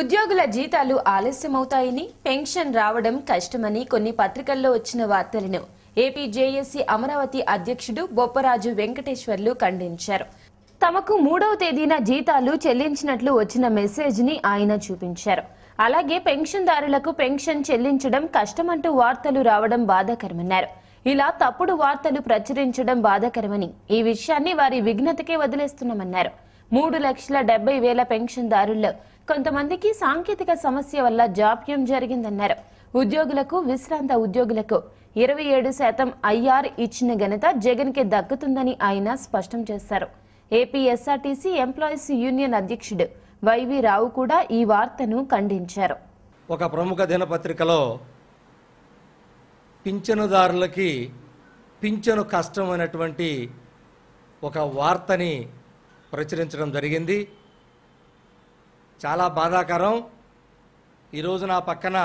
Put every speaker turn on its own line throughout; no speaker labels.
ఉద్యోగుల జీతాలు ఆలస్యమవుతాయని పెన్షన్ రావడం కష్టమని కొన్ని పత్రికల్లో వచ్చిన వార్తలను ఏపీ జేఏసీ అమరావతి అధ్యక్షుడు బొప్పరాజు వెంకటేశ్వర్లు ఖండించారు తమకు మూడవ తేదీన జీతాలు చెల్లించినట్లు వచ్చిన మెసేజ్ని ఆయన చూపించారు అలాగే పెన్షన్దారులకు పెన్షన్ చెల్లించడం కష్టమంటూ వార్తలు రావడం బాధాకరమన్నారు ఇలా తప్పుడు వార్తలు ప్రచురించడం బాధాకరమని ఈ విషయాన్ని వారి విఘ్నతకే వదిలేస్తున్నామన్నారు మూడు లక్షల డెబ్బై వేల పెన్షన్దారుల్లో కొంతమందికి సాంకేతిక సమస్య వల్ల జాప్యం జరిగిందన్నారు ఉద్యోగులకు విశ్రాంత ఉద్యోగులకు ఇరవై ఏడు శాతం ఐఆర్ ఇచ్చిన ఘనత కి దక్కుతుందని ఆయన స్పష్టం చేశారు ఏపీ ఎస్ఆర్టీసీ ఎంప్లాయీస్ యూనియన్ అధ్యక్షుడు వైవి రావు కూడా ఈ వార్తను ఖండించారు
ఒక ప్రముఖ దినపత్రికలో పింఛనుదారులకి పింఛను కష్టం అనేటువంటి ఒక వార్తని ప్రచురించడం జరిగింది చాలా బాధాకరం ఈరోజు నా పక్కన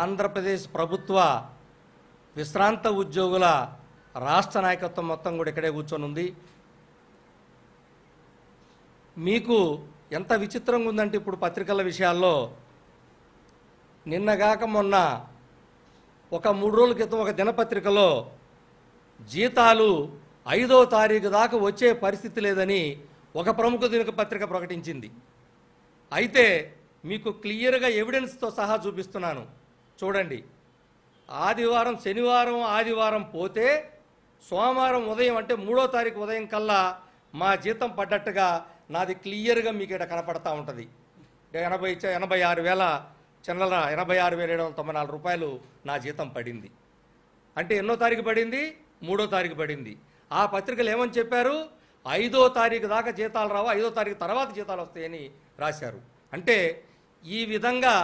ఆంధ్రప్రదేశ్ ప్రభుత్వ విశ్రాంత ఉద్యోగుల రాష్ట్ర నాయకత్వం మొత్తం కూడా ఇక్కడే కూర్చొని ఉంది మీకు ఎంత విచిత్రంగా ఉందంటే ఇప్పుడు పత్రికల విషయాల్లో నిన్నగాక మొన్న ఒక మూడు రోజుల క్రితం ఒక దినపత్రికలో జీతాలు ఐదో తారీఖు దాకా వచ్చే పరిస్థితి లేదని ఒక ప్రముఖ దినపత్రిక ప్రకటించింది అయితే మీకు క్లియర్గా ఎవిడెన్స్తో సహా చూపిస్తున్నాను చూడండి ఆదివారం శనివారం ఆదివారం పోతే సోమవారం ఉదయం అంటే మూడో తారీఖు ఉదయం కల్లా మా జీతం పడ్డట్టుగా నాది క్లియర్గా మీకు ఇక్కడ కనపడతా ఉంటుంది ఎనభై ఎనభై ఆరు వేల చిన్నల ఎనభై ఆరు వేల ఏడు వందల తొంభై నాలుగు రూపాయలు నా జీతం పడింది అంటే ఎన్నో తారీఖు పడింది మూడో తారీఖు పడింది ఆ పత్రికలు ఏమని చెప్పారు ఐదో తారీఖు దాకా జీతాలు రావు ఐదో తారీఖు తర్వాత జీతాలు వస్తాయని రాశారు అంటే ఈ విధంగా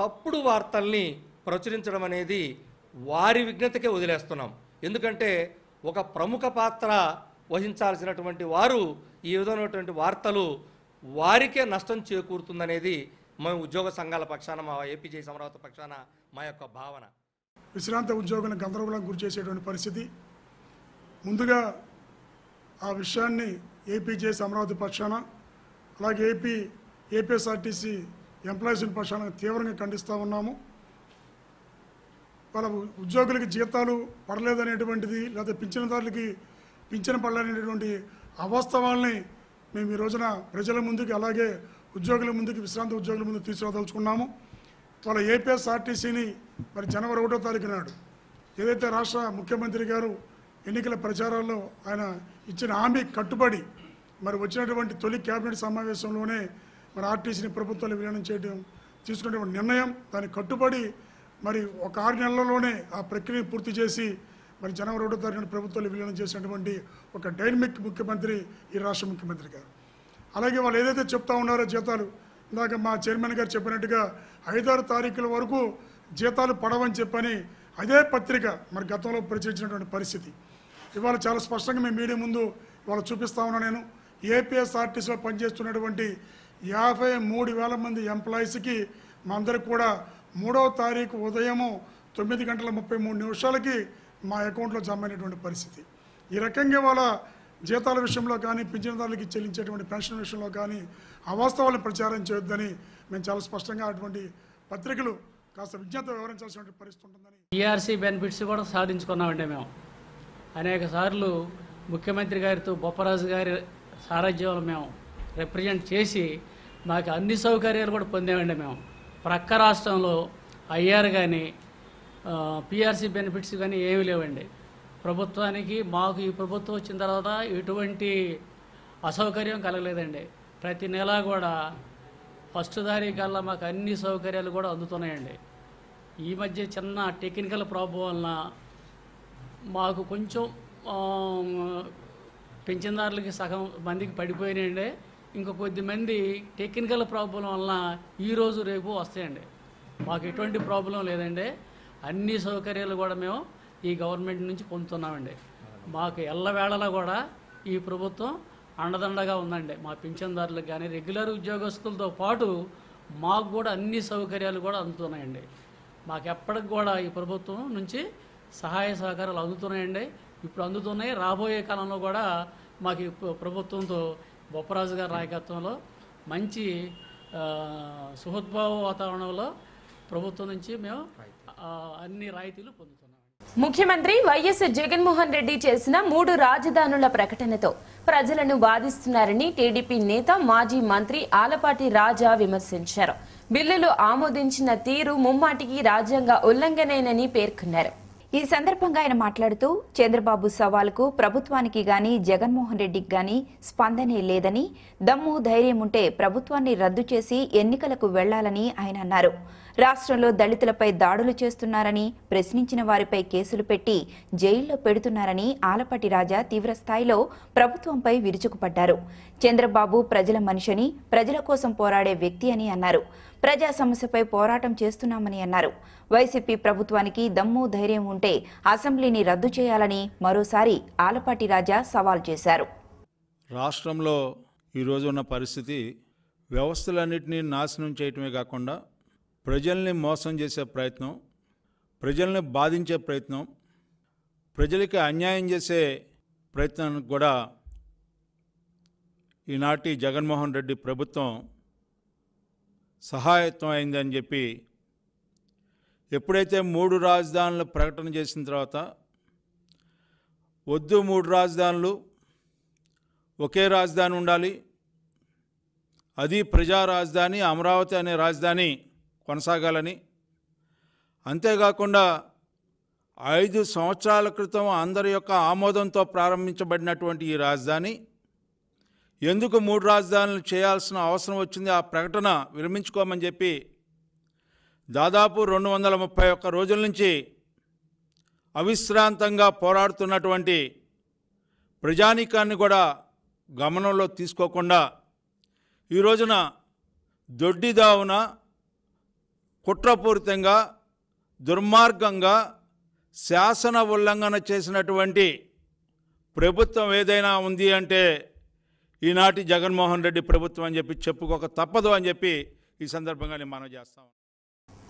తప్పుడు వార్తల్ని ప్రచురించడం అనేది వారి విజ్ఞతకే వదిలేస్తున్నాం ఎందుకంటే ఒక ప్రముఖ పాత్ర వహించాల్సినటువంటి వారు ఈ విధమైనటువంటి వార్తలు వారికే నష్టం చేకూరుతుందనేది మేము ఉద్యోగ సంఘాల పక్షాన మా ఏపీజే సమరావతి పక్షాన మా యొక్క భావన
విశ్రాంత ఉద్యోగులను గందరగోళం గురి చేసేటువంటి పరిస్థితి ముందుగా ఆ విషయాన్ని ఏపీజేఎస్ అమరావతి పక్షాన అలాగే ఏపీ ఏపీఎస్ఆర్టీసీ ఎంప్లాయీస్ పక్షాన తీవ్రంగా ఖండిస్తూ ఉన్నాము వాళ్ళ ఉద్యోగులకి జీతాలు పడలేదనేటువంటిది లేదా పింఛనదారులకి పింఛన పడలేనటువంటి అవాస్తవాల్ని మేము ఈ రోజున ప్రజల ముందుకు అలాగే ఉద్యోగుల ముందుకు విశ్రాంతి ఉద్యోగుల ముందు తీసుకురాదలుచుకున్నాము వాళ్ళ ఏపీఎస్ఆర్టీసీని మరి జనవరి ఒకటో తారీఖు నాడు ఏదైతే రాష్ట్ర ముఖ్యమంత్రి గారు ఎన్నికల ప్రచారాల్లో ఆయన ఇచ్చిన హామీ కట్టుబడి మరి వచ్చినటువంటి తొలి కేబినెట్ సమావేశంలోనే మరి ఆర్టీసీని ప్రభుత్వాలు విలీనం చేయడం తీసుకున్నటువంటి నిర్ణయం దానికి కట్టుబడి మరి ఒక ఆరు నెలల్లోనే ఆ ప్రక్రియను పూర్తి చేసి మరి జనవరి ఒకటో తారీఖున ప్రభుత్వాలు విలీనం చేసినటువంటి ఒక డైనమిక్ ముఖ్యమంత్రి ఈ రాష్ట్ర ముఖ్యమంత్రి గారు అలాగే వాళ్ళు ఏదైతే చెప్తా ఉన్నారో జీతాలు ఇందాక మా చైర్మన్ గారు చెప్పినట్టుగా ఐదారు తారీఖుల వరకు జీతాలు పడవని చెప్పని అదే పత్రిక మరి గతంలో ప్రచురించినటువంటి పరిస్థితి ఇవాళ చాలా స్పష్టంగా మేము మీడియా ముందు ఇవాళ చూపిస్తా ఉన్నా నేను ఏపీఎస్ఆర్టీసీలో పనిచేస్తున్నటువంటి యాభై మూడు వేల మంది ఎంప్లాయీస్కి మా అందరికి కూడా మూడవ తారీఖు ఉదయము తొమ్మిది గంటల ముప్పై మూడు నిమిషాలకి మా అకౌంట్లో జమ అయినటువంటి పరిస్థితి ఈ రకంగా వాళ్ళ జీతాల విషయంలో కానీ పింఛనదారులకి చెల్లించేటువంటి పెన్షన్ విషయంలో కానీ అవాస్తవాలను ప్రచారం చేయొద్దని మేము చాలా స్పష్టంగా అటువంటి పత్రికలు కాస్త విజ్ఞత వివరించాల్సినటువంటి పరిస్థితి ఉంటుందని
టీఆర్సీ బెనిఫిట్స్ కూడా సాధించుకున్నామండి మేము అనేక సార్లు ముఖ్యమంత్రి గారితో బొప్పరాజు గారి సారథ్యంలో మేము రిప్రజెంట్ చేసి మాకు అన్ని సౌకర్యాలు కూడా పొందామండి మేము ప్రక్క రాష్ట్రంలో అయ్యారు కానీ పిఆర్సీ బెనిఫిట్స్ కానీ ఏమీ లేవండి ప్రభుత్వానికి మాకు ఈ ప్రభుత్వం వచ్చిన తర్వాత ఎటువంటి అసౌకర్యం కలగలేదండి ప్రతి నెల కూడా ఫస్ట్ తారీఖల్లా మాకు అన్ని సౌకర్యాలు కూడా అందుతున్నాయండి ఈ మధ్య చిన్న టెక్నికల్ ప్రాబ్లం వలన మాకు కొంచెం పెంచినదారులకి సగం మందికి పడిపోయినాయండి ఇంకా కొద్ది మంది టెక్నికల్ ప్రాబ్లం వలన ఈరోజు రేపు వస్తాయండి మాకు ఎటువంటి ప్రాబ్లం లేదండి అన్ని సౌకర్యాలు కూడా మేము ఈ గవర్నమెంట్ నుంచి పొందుతున్నామండి మాకు ఎల్లవేళలా కూడా ఈ ప్రభుత్వం అండదండగా ఉందండి మా పింఛన్దారులకు కానీ రెగ్యులర్ ఉద్యోగస్తులతో పాటు మాకు కూడా అన్ని సౌకర్యాలు కూడా అందుతున్నాయండి మాకు ఎప్పటికి కూడా ఈ ప్రభుత్వం నుంచి సహాయ సహకారాలు అందుతున్నాయండి ఇప్పుడు అందుతున్నాయి రాబోయే కాలంలో కూడా మాకు ప్రభుత్వంతో బొప్పరాజు గారి నాయకత్వంలో మంచి సుహద్భావ వాతావరణంలో ప్రభుత్వం నుంచి మేము అన్ని రాయితీలు పొందుతున్నాం
ముఖ్యమంత్రి వైఎస్ జగన్మోహన్ రెడ్డి చేసిన మూడు రాజధానుల ప్రకటనతో ప్రజలను బాధిస్తున్నారని టీడీపీ నేత మాజీ మంత్రి ఆలపాటి రాజా
విమర్శించారు బిల్లులు ఆమోదించిన తీరు ముమ్మాటికి రాజ్యాంగ ఉల్లంఘనేనని పేర్కొన్నారు ఈ సందర్భంగా ఆయన మాట్లాడుతూ చంద్రబాబు సవాల్కు ప్రభుత్వానికి గాని జగన్మోహన్ రెడ్డికి గాని స్పందనే లేదని దమ్ము ధైర్యం ఉంటే ప్రభుత్వాన్ని రద్దు చేసి ఎన్నికలకు వెళ్లాలని ఆయన అన్నారు రాష్ట్రంలో దళితులపై దాడులు చేస్తున్నారని ప్రశ్నించిన వారిపై కేసులు పెట్టి జైల్లో పెడుతున్నారని ఆలపాటి రాజా తీవ్రస్థాయిలో ప్రభుత్వంపై విరుచుకుపడ్డారు చంద్రబాబు ప్రజల మనిషిని ప్రజల కోసం పోరాడే వ్యక్తి అని అన్నారు ప్రజా సమస్యపై పోరాటం చేస్తున్నామని అన్నారు వైసీపీ ప్రభుత్వానికి దమ్ము ధైర్యం ఉంటే అసెంబ్లీని రద్దు చేయాలని మరోసారి ఆలపాటి రాజా సవాల్ చేశారు
రాష్ట్రంలో ఈరోజు ఉన్న పరిస్థితి వ్యవస్థలన్నింటినీ నాశనం చేయటమే కాకుండా ప్రజల్ని మోసం చేసే ప్రయత్నం ప్రజల్ని బాధించే ప్రయత్నం ప్రజలకి అన్యాయం చేసే ప్రయత్నానికి కూడా ఈనాటి జగన్మోహన్ రెడ్డి ప్రభుత్వం సహాయత్వం అయిందని చెప్పి ఎప్పుడైతే మూడు రాజధానులు ప్రకటన చేసిన తర్వాత వద్దు మూడు రాజధానులు ఒకే రాజధాని ఉండాలి అది ప్రజా రాజధాని అమరావతి అనే రాజధాని కొనసాగాలని అంతేకాకుండా ఐదు సంవత్సరాల క్రితం అందరి యొక్క ఆమోదంతో ప్రారంభించబడినటువంటి ఈ రాజధాని ఎందుకు మూడు రాజధానులు చేయాల్సిన అవసరం వచ్చింది ఆ ప్రకటన విరమించుకోమని చెప్పి దాదాపు రెండు వందల ముప్పై ఒక్క రోజుల నుంచి అవిశ్రాంతంగా పోరాడుతున్నటువంటి ప్రజానీకాన్ని కూడా గమనంలో తీసుకోకుండా ఈ రోజున దొడ్డిదావున కుట్రపూరితంగా దుర్మార్గంగా శాసన ఉల్లంఘన చేసినటువంటి ప్రభుత్వం ఏదైనా ఉంది అంటే ఈనాటి జగన్మోహన్ రెడ్డి ప్రభుత్వం అని చెప్పి చెప్పుకోక తప్పదు అని చెప్పి ఈ సందర్భంగా నేను మనం చేస్తాం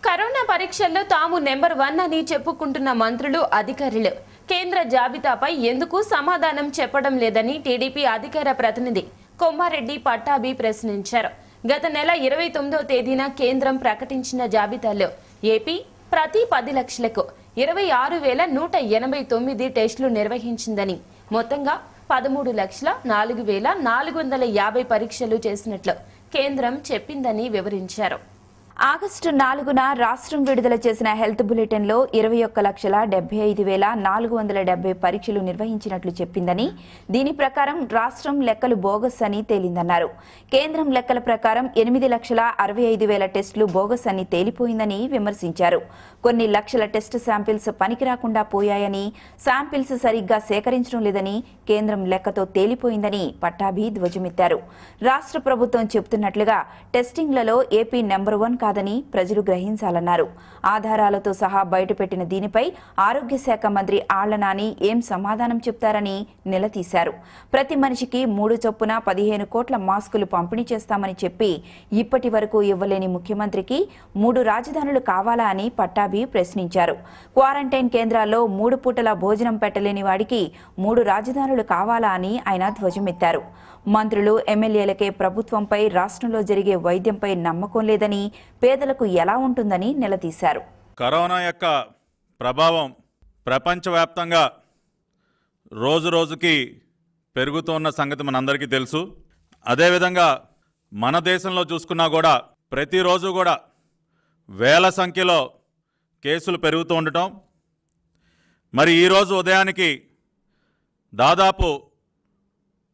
కరోనా పరీక్షల్లో తాము నెంబర్ వన్ అని చెప్పుకుంటున్న మంత్రులు అధికారులు కేంద్ర జాబితాపై ఎందుకు సమాధానం చెప్పడం లేదని టీడీపీ అధికార ప్రతినిధి కొమ్మారెడ్డి పట్టాభి ప్రశ్నించారు గత నెల ఇరవై తొమ్మిదో తేదీన కేంద్రం ప్రకటించిన జాబితాలో ఏపీ ప్రతి పది లక్షలకు ఇరవై ఆరు వేల నూట ఎనభై తొమ్మిది టెస్టులు నిర్వహించిందని మొత్తంగా పదమూడు లక్షల నాలుగు వేల నాలుగు వందల యాభై పరీక్షలు చేసినట్లు కేంద్రం చెప్పిందని
వివరించారు ఆగస్టు నాలుగున రాష్ట్రం విడుదల చేసిన హెల్త్ బులెటిన్లో ఇరవై ఒక్క లక్షల డెబ్బై ఐదు వేల నాలుగు వందల డెబ్బై పరీక్షలు నిర్వహించినట్లు చెప్పిందని దీని ప్రకారం రాష్ట్రం లెక్కలు బోగస్ అని తేలిందన్నారు కేంద్రం లెక్కల ప్రకారం ఎనిమిది లక్షల అరవై ఐదు వేల టెస్టులు బోగస్ అని తేలిపోయిందని విమర్శించారు కొన్ని లక్షల టెస్ట్ శాంపిల్స్ పనికిరాకుండా పోయాయని శాంపిల్స్ సరిగ్గా సేకరించడం లేదని కేంద్రం లెక్కతో తేలిపోయిందని పట్టాభి ధ్వజమెత్తారు రాష్ట్ర ప్రభుత్వం చెబుతున్నట్లుగా టెస్టింగ్లలో ఏపీ నెంబర్ వన్ కాదని ప్రజలు గ్రహించాలన్నారు ఆధారాలతో సహా బయటపెట్టిన దీనిపై ఆరోగ్య శాఖ మంత్రి నాని ఏం సమాధానం చెప్తారని నిలదీశారు ప్రతి మనిషికి మూడు చొప్పున పదిహేను కోట్ల మాస్కులు పంపిణీ చేస్తామని చెప్పి ఇప్పటి వరకు ఇవ్వలేని ముఖ్యమంత్రికి మూడు రాజధానులు కావాలా అని పట్టాభి ప్రశ్నించారు క్వారంటైన్ కేంద్రాల్లో మూడు పూటల భోజనం పెట్టలేని వాడికి మూడు రాజధానులు కావాలా అని ఆయన ధ్వజమెత్తారు మంత్రులు ఎమ్మెల్యేలకే ప్రభుత్వంపై రాష్ట్రంలో జరిగే వైద్యంపై నమ్మకం లేదని పేదలకు ఎలా ఉంటుందని నిలదీశారు
కరోనా యొక్క ప్రభావం ప్రపంచవ్యాప్తంగా రోజు రోజుకి పెరుగుతున్న సంగతి మనందరికీ తెలుసు అదేవిధంగా మన దేశంలో చూసుకున్నా కూడా ప్రతిరోజు కూడా వేల సంఖ్యలో కేసులు పెరుగుతూ ఉండటం మరి ఈరోజు ఉదయానికి దాదాపు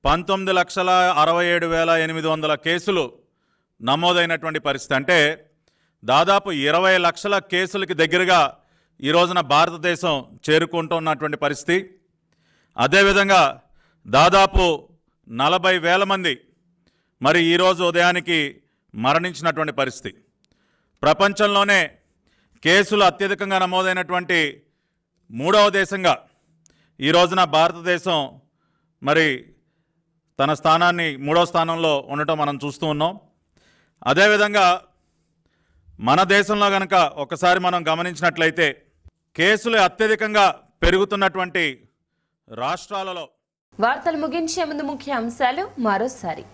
పంతొమ్మిది లక్షల అరవై ఏడు వేల ఎనిమిది వందల కేసులు నమోదైనటువంటి పరిస్థితి అంటే దాదాపు ఇరవై లక్షల కేసులకి దగ్గరగా ఈ రోజున భారతదేశం చేరుకుంటున్నటువంటి పరిస్థితి అదేవిధంగా దాదాపు నలభై వేల మంది మరి ఈరోజు ఉదయానికి మరణించినటువంటి పరిస్థితి ప్రపంచంలోనే కేసులు అత్యధికంగా నమోదైనటువంటి మూడవ దేశంగా ఈ రోజున భారతదేశం మరి తన స్థానాన్ని మూడో స్థానంలో ఉండటం మనం చూస్తూ ఉన్నాం అదేవిధంగా మన దేశంలో కనుక ఒకసారి మనం గమనించినట్లయితే కేసులు అత్యధికంగా పెరుగుతున్నటువంటి రాష్ట్రాలలో
వార్తలు ముగించే ముందు ముఖ్య అంశాలు మరోసారి